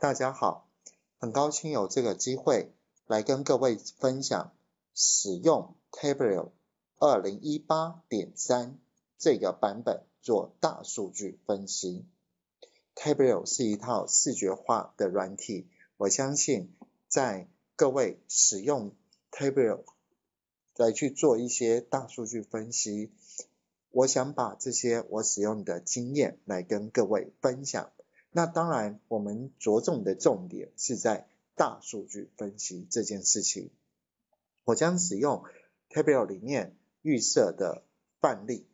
大家好，很高兴有这个机会来跟各位分享使用 Tableau 2018.3这个版本做大数据分析。Tableau 是一套视觉化的软体，我相信在各位使用 Tableau 来去做一些大数据分析，我想把这些我使用的经验来跟各位分享。那当然，我们着重的重点是在大数据分析这件事情。我将使用 t a b l e 里面预设的范例，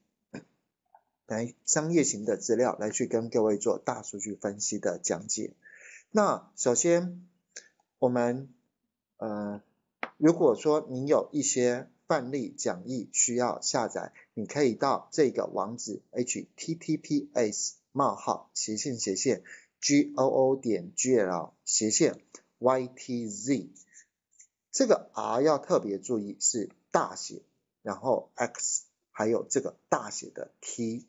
来商业型的资料来去跟各位做大数据分析的讲解。那首先，我们呃，如果说你有一些范例讲义需要下载，你可以到这个网址 https。冒号斜线斜线 G O O 点 G L 斜线 Y T Z 这个 R 要特别注意是大写，然后 X 还有这个大写的 T，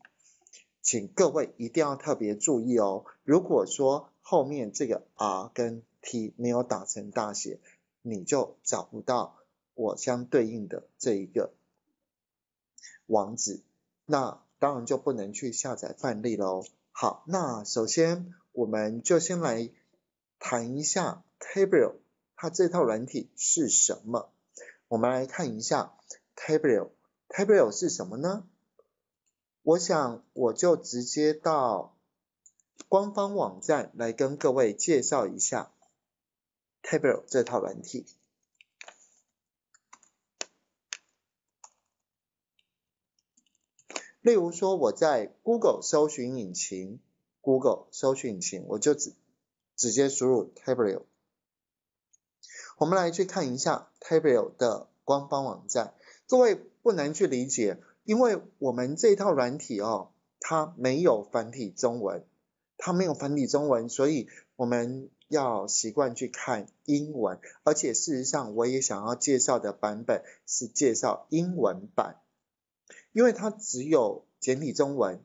请各位一定要特别注意哦。如果说后面这个 R 跟 T 没有打成大写，你就找不到我相对应的这一个网址，那当然就不能去下载范例了哦。好，那首先我们就先来谈一下 Tableau，它这套软体是什么？我们来看一下 Tableau，Tableau 是什么呢？我想我就直接到官方网站来跟各位介绍一下 Tableau 这套软体。例如说，我在 Google 搜寻引擎，Google 搜寻引擎，我就直直接输入 Tableau。我们来去看一下 Tableau 的官方网站。各位不难去理解，因为我们这套软体哦，它没有繁体中文，它没有繁体中文，所以我们要习惯去看英文。而且事实上，我也想要介绍的版本是介绍英文版。因为它只有简体中文，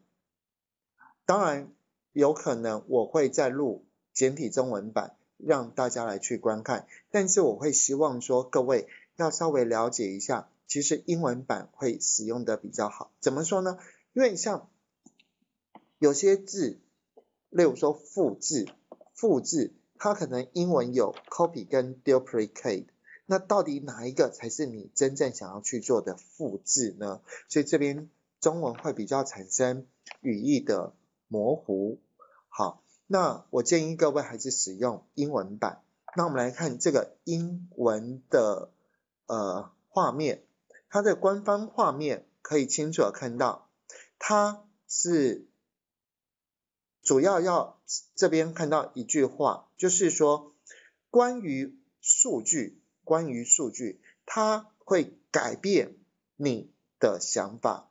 当然有可能我会再录简体中文版让大家来去观看，但是我会希望说各位要稍微了解一下，其实英文版会使用的比较好。怎么说呢？因为像有些字，例如说“复制”，“复制”，它可能英文有 “copy” 跟 “duplicate”。那到底哪一个才是你真正想要去做的复制呢？所以这边中文会比较产生语义的模糊。好，那我建议各位还是使用英文版。那我们来看这个英文的呃画面，它的官方画面可以清楚的看到，它是主要要这边看到一句话，就是说关于数据。关于数据，它会改变你的想法。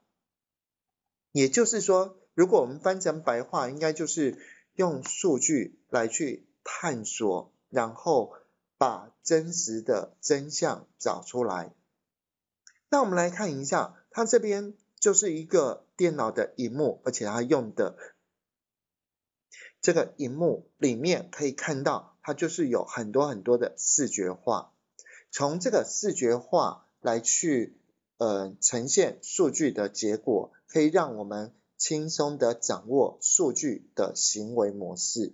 也就是说，如果我们翻成白话，应该就是用数据来去探索，然后把真实的真相找出来。那我们来看一下，它这边就是一个电脑的荧幕，而且它用的这个荧幕里面可以看到，它就是有很多很多的视觉化。从这个视觉化来去，呃，呈现数据的结果，可以让我们轻松的掌握数据的行为模式。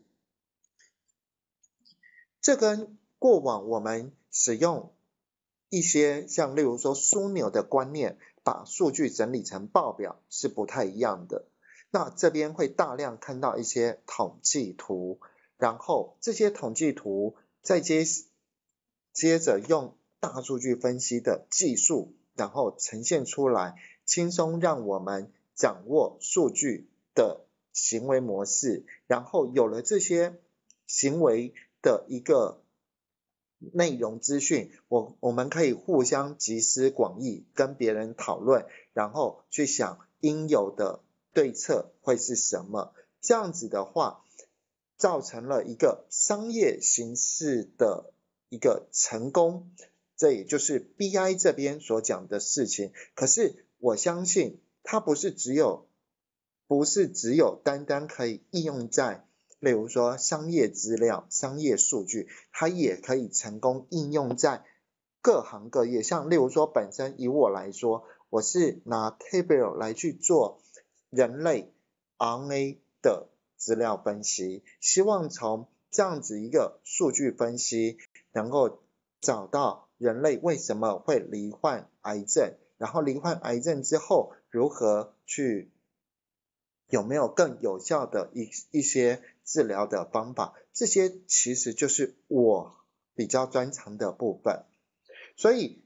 这跟过往我们使用一些像例如说枢纽的观念，把数据整理成报表是不太一样的。那这边会大量看到一些统计图，然后这些统计图再接。接着用大数据分析的技术，然后呈现出来，轻松让我们掌握数据的行为模式。然后有了这些行为的一个内容资讯，我我们可以互相集思广益，跟别人讨论，然后去想应有的对策会是什么。这样子的话，造成了一个商业形式的。一个成功，这也就是 B I 这边所讲的事情。可是我相信，它不是只有，不是只有单单可以应用在，例如说商业资料、商业数据，它也可以成功应用在各行各业。像例如说本身以我来说，我是拿 t a b l e 来去做人类 RNA 的资料分析，希望从这样子一个数据分析。能够找到人类为什么会罹患癌症，然后罹患癌症之后如何去有没有更有效的一一些治疗的方法，这些其实就是我比较专长的部分。所以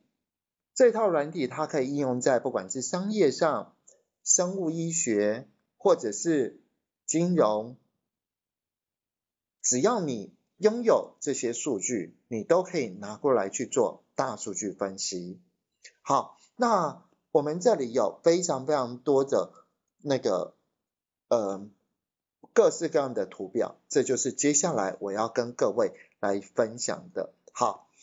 这套软体它可以应用在不管是商业上、生物医学或者是金融，只要你。拥有这些数据，你都可以拿过来去做大数据分析。好，那我们这里有非常非常多的那个呃各式各样的图表，这就是接下来我要跟各位来分享的。好。